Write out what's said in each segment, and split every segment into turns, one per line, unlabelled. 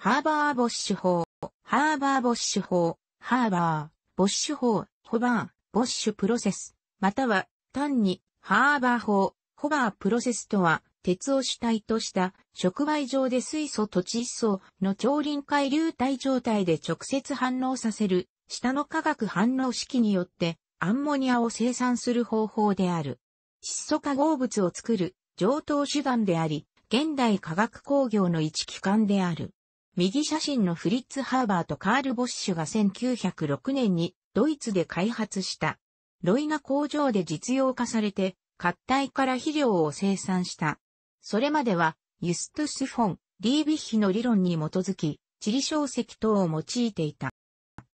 ハーバーボッシュ法、ハーバーボッシュ法、ハーバー、ボッシュ法、ホバー、ボッシュプロセス、または単にハーバー法、ホバープロセスとは、鉄を主体とした触媒上で水素と窒素の超臨界流体状態で直接反応させる、下の化学反応式によってアンモニアを生産する方法である。窒素化合物を作る上等手段であり、現代化学工業の一機関である。右写真のフリッツ・ハーバーとカール・ボッシュが1906年にドイツで開発した。ロイが工場で実用化されて、合体から肥料を生産した。それまでは、ユストゥス・フォン、リービッヒの理論に基づき、地理小石等を用いていた。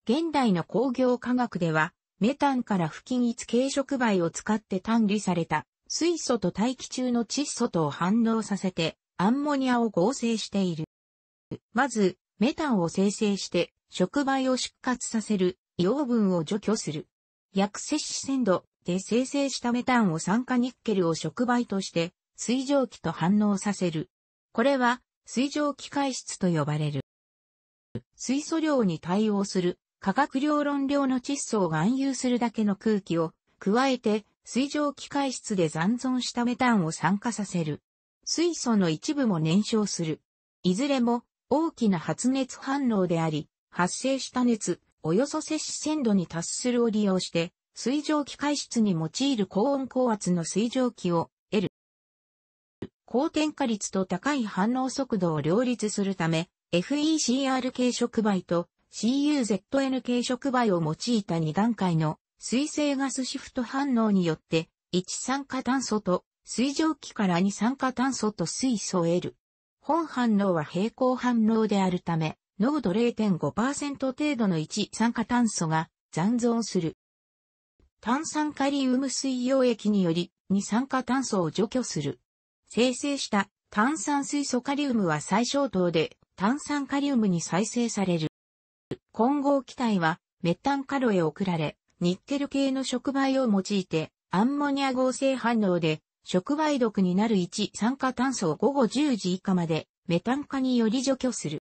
現代の工業科学では、メタンから不均一軽触媒を使って単理された水素と大気中の窒素とを反応させてアンモニアを合成している。まず、メタンを生成して、触媒を出活させる、養分を除去する。薬摂取鮮度で生成したメタンを酸化ニッケルを触媒として、水蒸気と反応させる。これは、水蒸気解質と呼ばれる。水素量に対応する、化学量論量の窒素を含有するだけの空気を、加えて、水蒸気解質で残存したメタンを酸化させる。水素の一部も燃焼する。いずれも大きな発熱反応であり、発生した熱、およそ摂氏鮮度に達するを利用して、水蒸気解出に用いる高温高圧の水蒸気を得る。高添加率と高い反応速度を両立するため、FECR 系触媒と CUZN 系触媒を用いた2段階の水性ガスシフト反応によって、一酸化炭素と水蒸気から二酸化炭素と水素を得る。本反応は平行反応であるため、濃度0.5%程度の1酸化炭素が残存する。炭酸カリウム水溶液により二酸化炭素を除去する。生成した炭酸水素カリウムは最小糖で炭酸カリウムに再生される。混合気体はメタンカロへ送られ、ニッケル系の触媒を用いてアンモニア合成反応で触媒毒になる1、酸化炭素を午後10時以下まで、メタン化により除去する。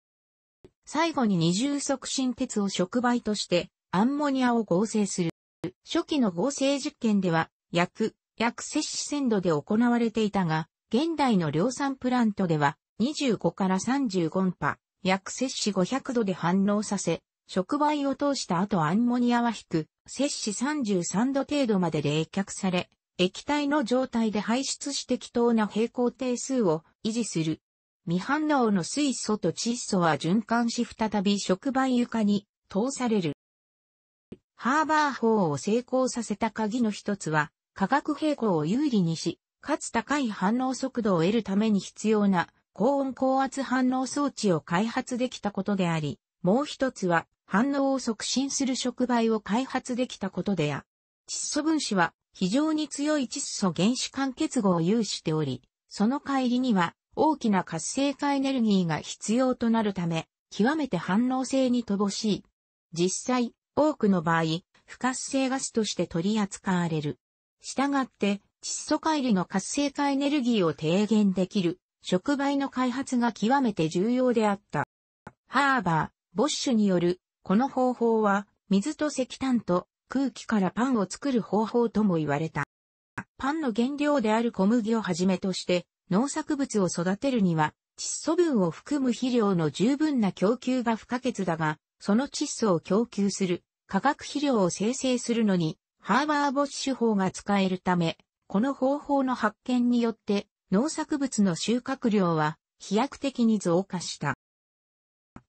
最後に二重促進鉄を触媒として、アンモニアを合成する。初期の合成実験では、薬、薬摂取鮮度で行われていたが、現代の量産プラントでは、25から35パ、薬摂取500度で反応させ、触媒を通した後アンモニアは引く、摂取33度程度まで冷却され、液体の状態で排出して適当な平行定数を維持する。未反応の水素と窒素は循環し再び触媒床に通される。ハーバー法を成功させた鍵の一つは、化学平衡を有利にし、かつ高い反応速度を得るために必要な高温高圧反応装置を開発できたことであり、もう一つは反応を促進する触媒を開発できたことであ。窒素分子は非常に強い窒素原子間結合を有しており、その帰離には大きな活性化エネルギーが必要となるため、極めて反応性に乏しい。実際、多くの場合、不活性ガスとして取り扱われる。したがって、窒素帰離の活性化エネルギーを低減できる、触媒の開発が極めて重要であった。ハーバー、ボッシュによる、この方法は、水と石炭と空気からパンを作る方法とも言われた。パンの原料である小麦をはじめとして、農作物を育てるには、窒素分を含む肥料の十分な供給が不可欠だが、その窒素を供給する化学肥料を生成するのに、ハーバーボッシュ法が使えるため、この方法の発見によって、農作物の収穫量は飛躍的に増加した。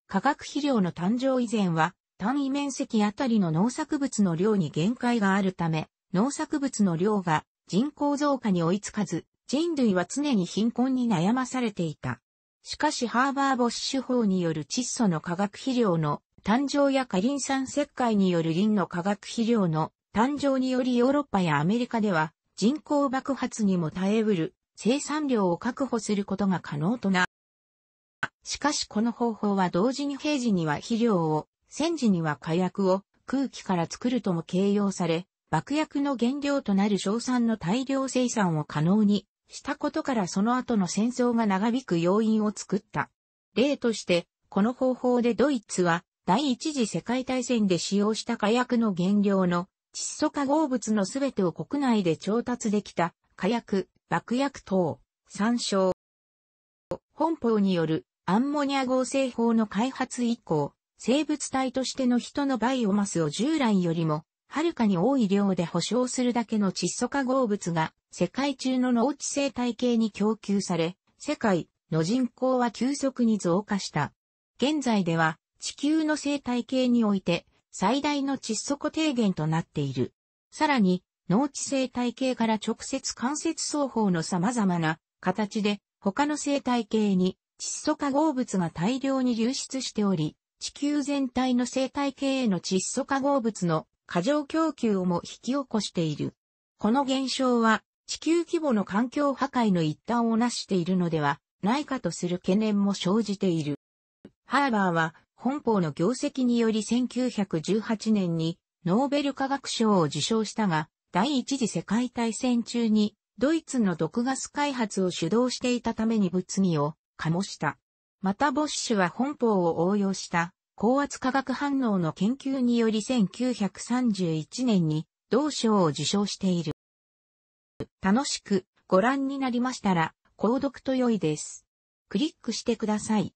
化学肥料の誕生以前は、単位面積あたりの農作物の量に限界があるため、農作物の量が人口増加に追いつかず、人類は常に貧困に悩まされていた。しかしハーバーボッシュ法による窒素の化学肥料の誕生やカリン酸石灰によるリンの化学肥料の誕生によりヨーロッパやアメリカでは人口爆発にも耐えうる生産量を確保することが可能とな。しかしこの方法は同時に平時には肥料を戦時には火薬を空気から作るとも形容され、爆薬の原料となる硝酸の大量生産を可能にしたことからその後の戦争が長引く要因を作った。例として、この方法でドイツは第一次世界大戦で使用した火薬の原料の窒素化合物のすべてを国内で調達できた火薬、爆薬等、参照。本法によるアンモニア合成法の開発以降、生物体としての人のバイオマスを従来よりも、はるかに多い量で保証するだけの窒素化合物が、世界中の農地生態系に供給され、世界の人口は急速に増加した。現在では、地球の生態系において、最大の窒素固定源となっている。さらに、農地生態系から直接間接双方の様々な形で、他の生態系に窒素化合物が大量に流出しており、地球全体の生態系への窒素化合物の過剰供給をも引き起こしている。この現象は地球規模の環境破壊の一端を成しているのではないかとする懸念も生じている。ハーバーは本邦の業績により1918年にノーベル化学賞を受賞したが、第一次世界大戦中にドイツの毒ガス開発を主導していたために物議を醸した。またボッシュは本法を応用した高圧化学反応の研究により1931年に同賞を受賞している。楽しくご覧になりましたら、購読と良いです。クリックしてください。